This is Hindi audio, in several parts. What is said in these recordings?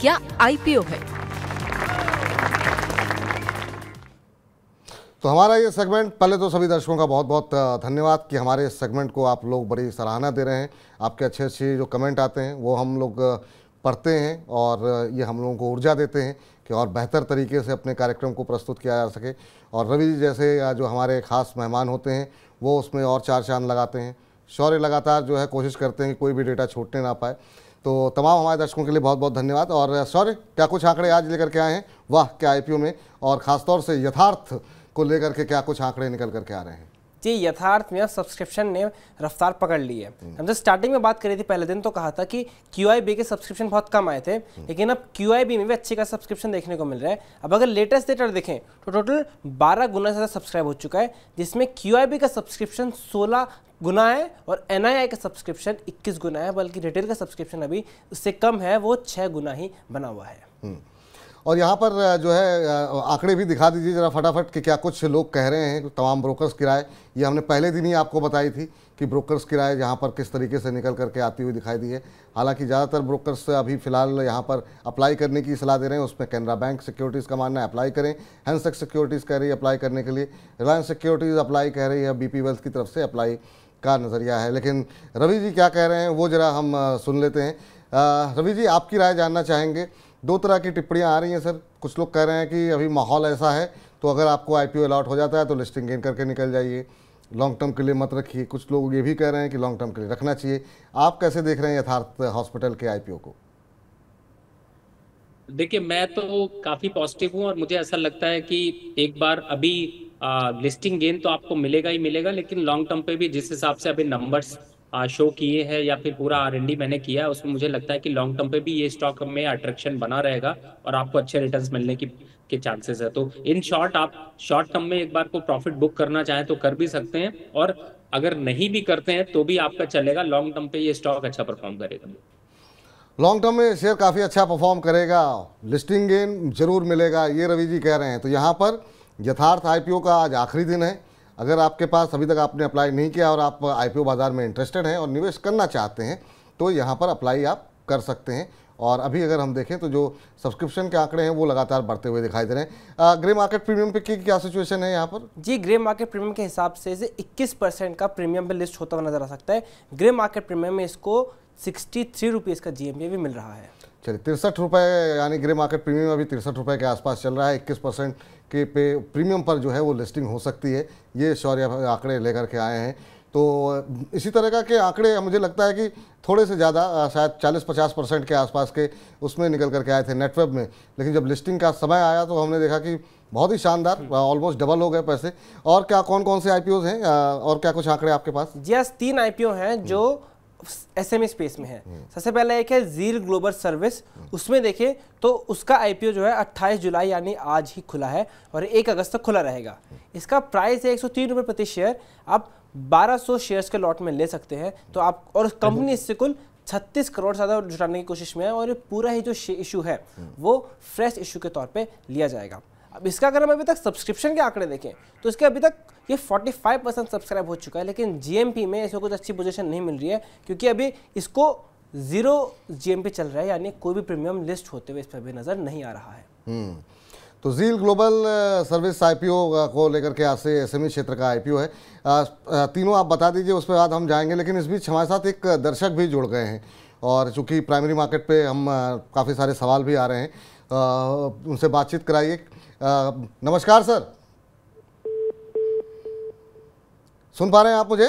क्या आईपीओ है तो हमारा ये सेगमेंट पहले तो सभी दर्शकों का बहुत बहुत धन्यवाद कि हमारे इस सेगमेंट को आप लोग बड़ी सराहना दे रहे हैं आपके अच्छे अच्छे जो कमेंट आते हैं वो हम लोग पढ़ते हैं और ये हम लोगों को ऊर्जा देते हैं कि और बेहतर तरीके से अपने कार्यक्रम को प्रस्तुत किया जा सके और रवि जी जैसे जो हमारे ख़ास मेहमान होते हैं वो उसमें और चार चांद लगाते हैं शौर्य लगातार जो है कोशिश करते हैं कि कोई भी डेटा छूटने ना पाए तो तमाम हमारे दर्शकों के लिए बहुत बहुत धन्यवाद और सॉरी क्या कुछ आंकड़े आज लेकर के आए हैं वाह क्या आईपीओ में और ख़ासतौर से यथार्थ को लेकर के क्या कुछ आंकड़े निकल करके आ रहे हैं जी यथार्थ में सब्सक्रिप्शन ने रफ्तार पकड़ ली है हम्म। हम जब स्टार्टिंग में बात करी थी पहले दिन तो कहा था कि क्यू के सब्सक्रिप्शन बहुत कम आए थे हम्म। लेकिन अब क्यू आई बी में भी अच्छे का सब्सक्रिप्शन देखने को मिल रहा है अब अगर लेटेस्ट डेटा देखें तो टोटल बारह गुना ज़्यादा सब्सक्राइब हो चुका है जिसमें क्यू का सब्सक्रिप्शन सोलह गुना है और एन आई आई का सब्सक्रिप्शन इक्कीस गुना है बल्कि रिटेल का सब्सक्रिप्शन अभी उससे कम है वो छः गुना ही बना हुआ है हम्म। और यहाँ पर जो है आंकड़े भी दिखा दीजिए ज़रा फटाफट कि क्या कुछ लोग कह रहे हैं तमाम ब्रोकर्स किराए ये हमने पहले दिन ही आपको बताई थी कि ब्रोकर्स किराए यहाँ पर किस तरीके से निकल करके आती हुई दिखाई दी है हालांकि ज़्यादातर ब्रोकर्स अभी फ़िलहाल यहाँ पर अप्लाई करने की सलाह दे रहे हैं उसमें कैनरा बैंक सिक्योरिटीज़ का मानना है अप्लाई करें हैंसक सिक्योरिटीज़ कह रही है अप्लाई करने के लिए रिलायंस सिक्योरिटीज़ अप्लाई कह रही है बी वेल्थ की तरफ से अप्लाई का नज़रिया है लेकिन रवि जी क्या कह रहे हैं वो ज़रा हम सुन लेते हैं रवि जी आपकी राय जानना चाहेंगे दो तरह की टिप्पणियाँ आ रही हैं सर कुछ लोग कह रहे हैं कि अभी माहौल ऐसा है तो अगर आपको आईपीओ अलाट हो जाता है तो लिस्टिंग गेन करके निकल जाइए लॉन्ग टर्म के लिए मत रखिए कुछ लोग ये भी कह रहे हैं कि लॉन्ग टर्म के लिए रखना चाहिए आप कैसे देख रहे हैं यथार्थ हॉस्पिटल के आई को देखिए मैं तो काफी पॉजिटिव हूँ और मुझे ऐसा लगता है कि एक बार अभी आ, लिस्टिंग गेन तो आपको मिलेगा ही मिलेगा लेकिन लॉन्ग टर्म पे भी जिस हिसाब से अभी नंबर्स शो किए हैं या फिर पूरा आर मैंने किया है उसमें मुझे लगता है कि लॉन्ग टर्म पे भी ये स्टॉक में अट्रैक्शन बना रहेगा और आपको अच्छे रिटर्न मिलने की के चांसेस है तो इन शॉर्ट आप शॉर्ट टर्म में एक बार को प्रॉफिट बुक करना चाहें तो कर भी सकते हैं और अगर नहीं भी करते हैं तो भी आपका चलेगा लॉन्ग टर्म पे ये स्टॉक अच्छा परफॉर्म करेगा लॉन्ग टर्म में शेयर काफ़ी अच्छा परफॉर्म करेगा लिस्टिंग गेन जरूर मिलेगा ये रवि जी कह रहे हैं तो यहाँ पर यथार्थ आईपीओ का आज आखिरी दिन है अगर आपके पास अभी तक आपने अप्लाई नहीं किया और आप आईपीओ बाज़ार में इंटरेस्टेड हैं और निवेश करना चाहते हैं तो यहाँ पर अप्लाई आप कर सकते हैं और अभी अगर हम देखें तो जो सब्सक्रिप्शन के आंकड़े हैं वो लगातार बढ़ते हुए दिखाई दे रहे हैं ग्रे मार्केट प्रीमियम पे की क्या सिचुएशन है यहाँ पर जी ग्रे मार्केट प्रीमियम के हिसाब से इसे 21 परसेंट का प्रीमियम पे लिस्ट होता हुआ नजर आ सकता है ग्रे मार्केट प्रीमियम में इसको सिक्सटी थ्री रुपीज़ का जी भी मिल रहा है चलिए तिरसठ रुपये यानी ग्रे मार्केट प्रीमियम अभी तिरसठ रुपये के आसपास चल रहा है इक्कीस परसेंट के पे प्रीमियम पर जो है वो लिस्टिंग हो सकती है ये शौर्य आंकड़े लेकर के आए हैं तो इसी तरह का के आंकड़े मुझे लगता है कि थोड़े से ज़्यादा शायद 40-50 परसेंट के आसपास के उसमें निकल करके आए थे नेटवर्क में लेकिन जब लिस्टिंग का समय आया तो हमने देखा कि बहुत ही शानदार ऑलमोस्ट डबल हो गए पैसे और क्या कौन कौन से आई हैं और क्या कुछ आंकड़े आपके पास जी तीन आई हैं जो एस एम स्पेस में है सबसे पहला एक है जीर ग्लोबल सर्विस उसमें देखें तो उसका आईपीओ जो है 28 जुलाई यानी आज ही खुला है और एक अगस्त तक खुला रहेगा इसका प्राइस है एक सौ प्रति शेयर आप 1200 शेयर्स के लॉट में ले सकते हैं तो आप और कंपनी इससे कुल 36 करोड़ से ज़्यादा जुटाने की कोशिश में है और पूरा ही जो इशू है वो फ्रेश इशू के तौर पर लिया जाएगा अब इसका अगर हम अभी तक सब्सक्रिप्शन के आंकड़े देखें तो इसके अभी तक ये 45 परसेंट सब्सक्राइब हो चुका है लेकिन जीएमपी में इसको कुछ अच्छी पोजीशन नहीं मिल रही है क्योंकि अभी इसको जीरो जीएमपी चल रहा है यानी कोई भी प्रीमियम लिस्ट होते हुए इस पर भी नज़र नहीं आ रहा है हम्म। तो जील ग्लोबल सर्विस आईपीओ को लेकर के आज से एस e क्षेत्र का आईपीओ है तीनों आप बता दीजिए उसके बाद हम जाएंगे लेकिन इस बीच हमारे साथ एक दर्शक भी जुड़ गए हैं और चूंकि प्राइमरी मार्केट पे हम काफ़ी सारे सवाल भी आ रहे हैं उनसे बातचीत कराइए नमस्कार सर सुन पा रहे हैं आप मुझे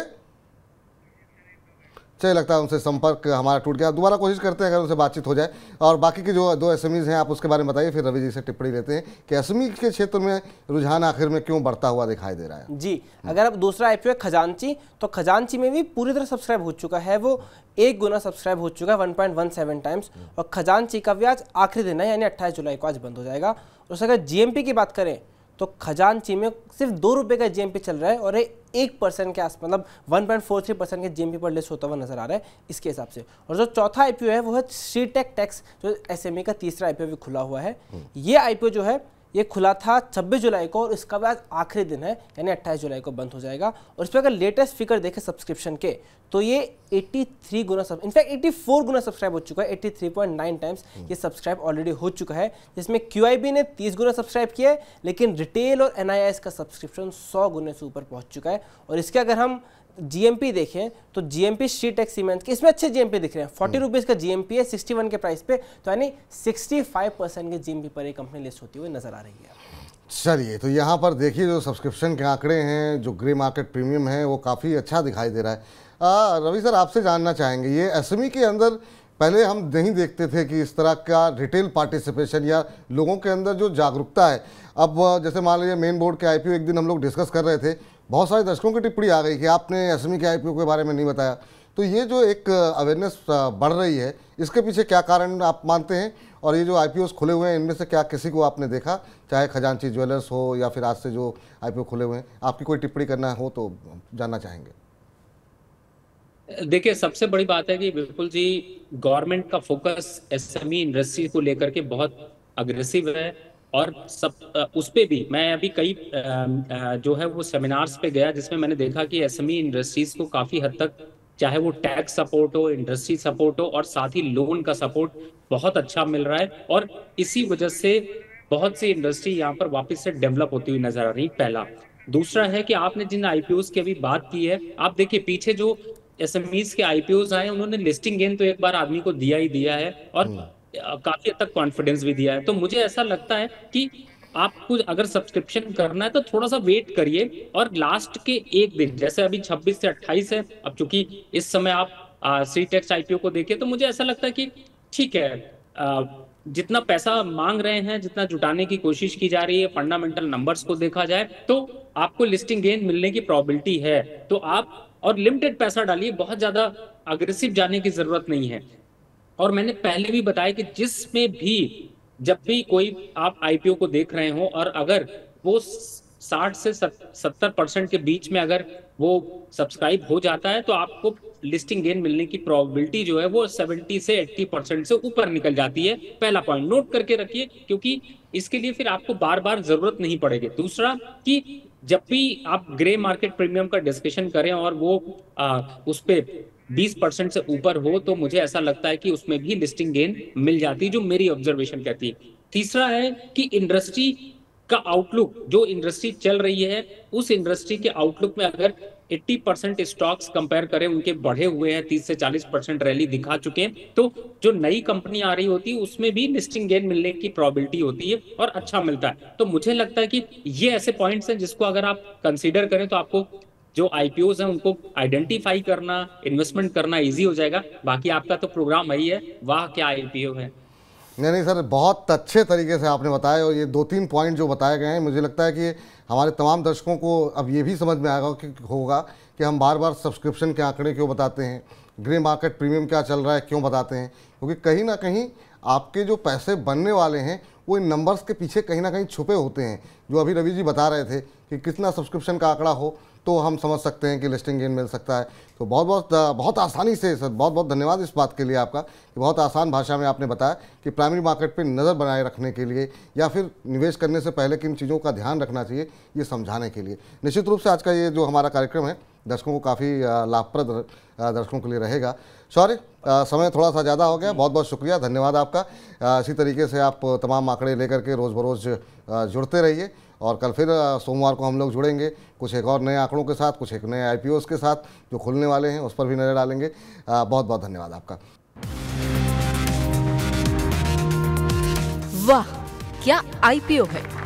चाहे लगता है उनसे संपर्क हमारा टूट गया दोबारा कोशिश करते हैं अगर उनसे बातचीत हो जाए और बाकी के जो दो एस हैं आप उसके बारे में बताइए फिर रवि जी से टिप्पणी लेते हैं कि एस के क्षेत्र में रुझान आखिर में क्यों बढ़ता हुआ दिखाई दे रहा है जी अगर आप दूसरा आई खजानची तो खजानची में भी पूरी तरह सब्सक्राइब हो चुका है वो एक गुना सब्सक्राइब हो चुका है सेवन टाइम्स और खजानची का ब्याज आखिरी दिन है यानी अट्ठाईस जुलाई को आज बंद हो जाएगा और अगर जीएमपी की बात करें तो खजानची में सिर्फ दो रुपये का जीएमपी चल रहा है और एक परसेंट के आसपास मतलब one point four three percent के जीएमपी पर लेस होता हुआ नजर आ रहा है इसके हिसाब से और जो चौथा आईपीओ है वो है Shritech tax e e e जो एसएमई का तीसरा आईपीओ भी खुला हुआ है हम्म। ये आईपीओ जो है ये खुला था 26 जुलाई को और इसका भी आज आखिरी दिन है यानी 28 जुलाई को बंद हो जाएगा और इस पर अगर लेटेस्ट फिगर देखें सब्सक्रिप्शन के तो ये 83 गुना सब इनफैक्ट 84 गुना सब्सक्राइब हो चुका है 83.9 टाइम्स ये सब्सक्राइब ऑलरेडी हो चुका है जिसमें क्यू ने 30 गुना सब्सक्राइब किया है लेकिन रिटेल और एन का सब्सक्रिप्शन सौ गुना से ऊपर पहुँच चुका है और इसके अगर हम जीएमपी देखें तो जीएमपी शी टेक सीमेंट के इसमें अच्छे जीएमपी दिख रहे हैं फोर्टी हम्म। रुपीज़ का जीएमपी है सिक्सटी वन के प्राइस पे तो यानी सिक्सटी फाइव परसेंट के जीएमपी पर ये कंपनी लिस्ट होती हुई नजर आ रही है चलिए तो यहाँ पर देखिए जो सब्सक्रिप्शन के आंकड़े हैं जो ग्रे मार्केट प्रीमियम है वो काफ़ी अच्छा दिखाई दे रहा है रवि सर आपसे जानना चाहेंगे ये एस e के अंदर पहले हम नहीं देखते थे कि इस तरह का रिटेल पार्टिसिपेशन या लोगों के अंदर जो जागरूकता है अब जैसे मान लीजिए मेन बोर्ड के आईपीओ एक दिन हम लोग डिस्कस कर रहे थे बहुत सारे दर्शकों की टिप्पणी आ गई कि आपने एस एम के आई के बारे में नहीं बताया तो ये जो एक अवेयरनेस बढ़ रही है इसके पीछे क्या कारण आप मानते हैं और ये जो आई खुले हुए हैं इनमें से क्या किसी को आपने देखा चाहे खजानची ज्वेलर्स हो या फिर आज से जो आई खुले हुए हैं आपकी कोई टिप्पणी करना हो तो जानना चाहेंगे देखिए सबसे बड़ी बात है कि बिल्कुल जी गवर्नमेंट का फोकस एसएमई इंडस्ट्री को लेकर के बहुत अग्रेसिव है और सब उस पर भी मैं अभी कई जो है वो सेमिनार्स पे गया जिसमें मैंने देखा कि एस इंडस्ट्रीज e को काफ़ी हद तक चाहे वो टैक्स सपोर्ट हो इंडस्ट्री सपोर्ट हो और साथ ही लोन का सपोर्ट बहुत अच्छा मिल रहा है और इसी वजह से बहुत सी इंडस्ट्री यहाँ पर वापस से डेवलप होती हुई नजर आ रही पहला दूसरा है कि आपने जिन आईपीओ की अभी बात की है आप देखिए पीछे जो एस के आईपीओ आए उन्होंने लिस्टिंग गेन तो एक बार आदमी को दिया ही दिया है और हम्म। काफी हद तक कॉन्फिडेंस भी दिया है तो मुझे ऐसा लगता है कि आपको अगर सब्सक्रिप्शन करना है तो थोड़ा सा वेट करिए और लास्ट के एक दिन जैसे अभी 26 से 28 है अब चूंकि इस समय आप सी टेक्स आईपीओ को देखिए तो मुझे ऐसा लगता है कि ठीक है आ, जितना पैसा मांग रहे हैं जितना जुटाने की कोशिश की जा रही है फंडामेंटल नंबर्स को देखा जाए तो आपको लिस्टिंग गेन मिलने की प्रॉबिलिटी है तो आप और लिमिटेड पैसा डालिए बहुत ज्यादा अग्रेसिव जाने की जरूरत नहीं है और मैंने पहले भी बताया कि जिसमें भी जब भी कोई आप आईपीओ को देख रहे हो और अगर वो साठ से सत्तर परसेंट के बीच में अगर वो सब्सक्राइब हो जाता है तो आपको लिस्टिंग गेन मिलने की प्रोबेबिलिटी जो है वो 70 से 80 परसेंट से ऊपर निकल जाती है पहला पॉइंट नोट करके रखिए क्योंकि इसके लिए फिर आपको बार बार जरूरत नहीं पड़ेगी दूसरा कि जब भी आप ग्रे मार्केट प्रीमियम का डिस्कशन करें और वो आ, उस पर 20% परसेंट से ऊपर हो तो मुझे ऐसा लगता है कि उसमें भी लिस्टिंग गेन मिल जाती जो मेरी ऑब्जर्वेशन कहती है तीसरा है कि इंडस्ट्री का आउटलुक जो इंडस्ट्री चल रही है उस इंडस्ट्री के आउटलुक में अगर 80 परसेंट स्टॉक्स कंपेयर करें उनके बढ़े हुए हैं 30 से 40 परसेंट रैली दिखा चुके हैं तो जो नई कंपनी आ रही होती है उसमें भी लिस्टिंग गेन मिलने की प्रोबेबिलिटी होती है और अच्छा मिलता है तो मुझे लगता है कि ये ऐसे पॉइंट्स हैं जिसको अगर आप कंसिडर करें तो आपको जो आईपीओ है उनको आइडेंटिफाई करना इन्वेस्टमेंट करना इजी हो जाएगा बाकी आपका तो प्रोग्राम वही है वाह क्या आईपीओ है नहीं नहीं सर बहुत अच्छे तरीके से आपने बताया और ये दो तीन पॉइंट जो बताए गए हैं मुझे लगता है कि हमारे तमाम दर्शकों को अब ये भी समझ में आएगा कि होगा कि हम बार बार सब्सक्रिप्शन के आंकड़े क्यों बताते हैं ग्रे मार्केट प्रीमियम क्या चल रहा है क्यों बताते हैं क्योंकि कहीं ना कहीं आपके जो पैसे बनने वाले हैं वो इन नंबर्स के पीछे कहीं ना कहीं छुपे होते हैं जो अभी रवि जी बता रहे थे कि कितना सब्सक्रिप्शन का आंकड़ा हो तो हम समझ सकते हैं कि लिस्टिंग गेन मिल सकता है तो बहुत बहुत बहुत आसानी से सर बहुत बहुत धन्यवाद इस बात के लिए आपका कि बहुत आसान भाषा में आपने बताया कि प्राइमरी मार्केट पर नज़र बनाए रखने के लिए या फिर निवेश करने से पहले किन चीज़ों का ध्यान रखना चाहिए ये समझाने के लिए निश्चित रूप से आज का ये जो हमारा कार्यक्रम है दर्शकों को काफ़ी लाभप्रद दर्शकों के लिए रहेगा सॉरी समय थोड़ा सा ज़्यादा हो गया बहुत बहुत शुक्रिया धन्यवाद आपका इसी तरीके से आप तमाम आंकड़े लेकर के रोज़ बरोज़ जुड़ते रहिए और कल फिर सोमवार को हम लोग जुड़ेंगे कुछ एक और नए आंकड़ों के साथ कुछ एक नए आई के साथ जो खुलने वाले हैं उस पर भी नज़र डालेंगे बहुत बहुत धन्यवाद आपका वाह क्या आईपीओ है